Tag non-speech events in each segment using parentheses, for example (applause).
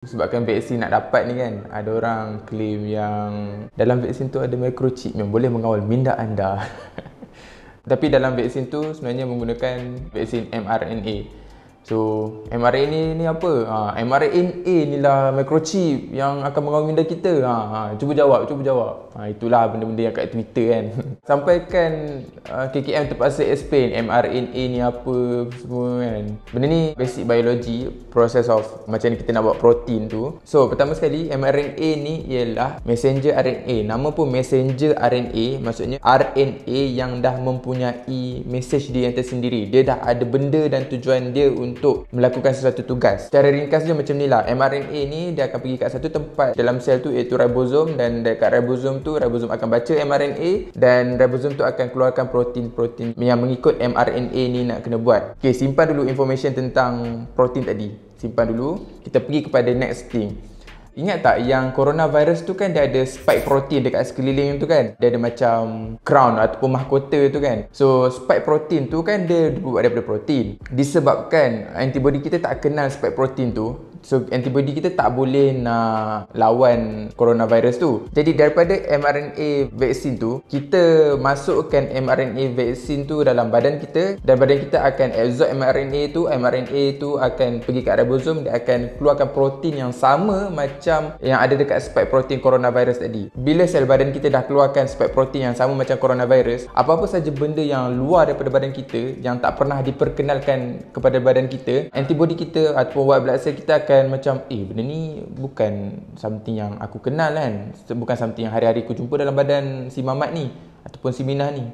Sebabkan vaksin nak dapat ni kan Ada orang claim yang Dalam vaksin tu ada microchip yang boleh mengawal minda anda (laughs) Tapi dalam vaksin tu sebenarnya menggunakan vaksin mRNA So MRA ni ni apa? Ha, mRNA ni lah microchip yang akan mengawal minda kita. Ha, ha, cuba jawab, cuba jawab. Ha, itulah benda-benda yang kat Twitter kan. (laughs) Sampaikan uh, ha, KKM terpaksa explain mRNA ni apa semua kan. Benda ni basic biology, process of macam kita nak buat protein tu. So pertama sekali mRNA ni ialah messenger RNA. Nama pun messenger RNA maksudnya RNA yang dah mempunyai message dia yang tersendiri. Dia dah ada benda dan tujuan dia untuk untuk melakukan sesuatu tugas. Secara ringkas dia macam ni lah. mRNA ni dia akan pergi kat satu tempat dalam sel tu iaitu ribosom dan dekat ribosom tu ribosom akan baca mRNA dan ribosom tu akan keluarkan protein-protein yang mengikut mRNA ni nak kena buat. Okay, simpan dulu information tentang protein tadi. Simpan dulu. Kita pergi kepada next thing. Ingat tak yang coronavirus tu kan dia ada spike protein dekat sekeliling tu kan? Dia ada macam crown ataupun mahkota tu kan? So spike protein tu kan dia buat daripada protein. Disebabkan antibody kita tak kenal spike protein tu, So antibody kita tak boleh nak lawan coronavirus tu. Jadi daripada mRNA vaksin tu, kita masukkan mRNA vaksin tu dalam badan kita dan badan kita akan absorb mRNA tu. mRNA tu akan pergi ke ribosom dia akan keluarkan protein yang sama macam yang ada dekat spike protein coronavirus tadi. Bila sel badan kita dah keluarkan spike protein yang sama macam coronavirus, apa-apa saja benda yang luar daripada badan kita yang tak pernah diperkenalkan kepada badan kita, antibody kita ataupun white blood cell kita akan akan macam eh benda ni bukan something yang aku kenal kan bukan something yang hari-hari aku jumpa dalam badan si Mamat ni ataupun si Minah ni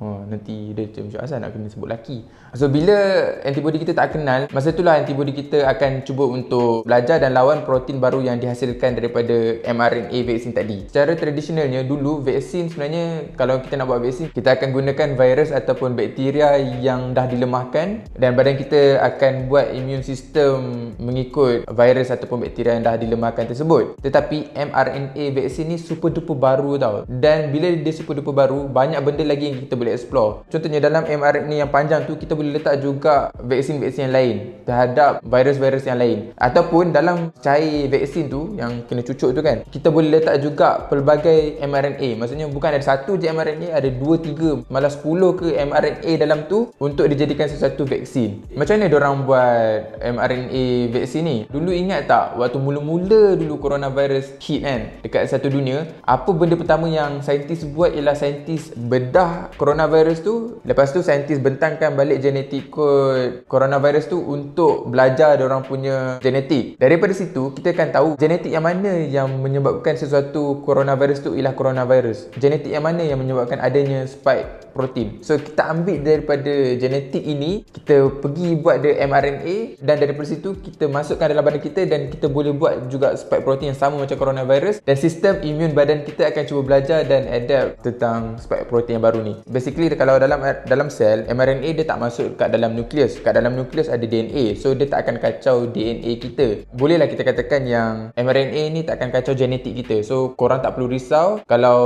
Ha, nanti dia macam macam asal nak kena sebut lelaki So bila antibodi kita tak kenal Masa itulah antibodi kita akan cuba untuk Belajar dan lawan protein baru yang dihasilkan Daripada mRNA vaksin tadi Secara tradisionalnya dulu vaksin sebenarnya Kalau kita nak buat vaksin Kita akan gunakan virus ataupun bakteria Yang dah dilemahkan Dan badan kita akan buat imun sistem Mengikut virus ataupun bakteria yang dah dilemahkan tersebut Tetapi mRNA vaksin ni super duper baru tau Dan bila dia super duper baru Banyak benda lagi yang kita boleh boleh explore. Contohnya dalam mRNA yang panjang tu kita boleh letak juga vaksin-vaksin yang lain terhadap virus-virus yang lain ataupun dalam cair vaksin tu yang kena cucuk tu kan kita boleh letak juga pelbagai mRNA maksudnya bukan ada satu je mRNA ada dua tiga malah sepuluh ke mRNA dalam tu untuk dijadikan sesuatu vaksin. Macam mana orang buat mRNA vaksin ni? Dulu ingat tak waktu mula-mula dulu coronavirus hit kan dekat satu dunia apa benda pertama yang saintis buat ialah saintis bedah coronavirus coronavirus tu lepas tu saintis bentangkan balik genetik kod coronavirus tu untuk belajar dia orang punya genetik daripada situ kita akan tahu genetik yang mana yang menyebabkan sesuatu coronavirus tu ialah coronavirus genetik yang mana yang menyebabkan adanya spike protein. So kita ambil daripada genetik ini, kita pergi buat the mRNA dan daripada situ kita masukkan dalam badan kita dan kita boleh buat juga spike protein yang sama macam coronavirus dan sistem imun badan kita akan cuba belajar dan adapt tentang spike protein yang baru ni. Basically basically kalau dalam dalam sel mRNA dia tak masuk kat dalam nukleus kat dalam nukleus ada DNA so dia tak akan kacau DNA kita bolehlah kita katakan yang mRNA ni tak akan kacau genetik kita so korang tak perlu risau kalau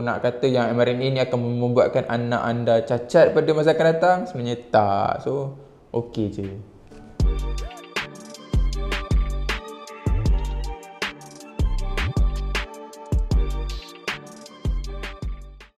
nak kata yang mRNA ni akan membuatkan anak anda cacat pada masa akan datang sebenarnya tak so okey je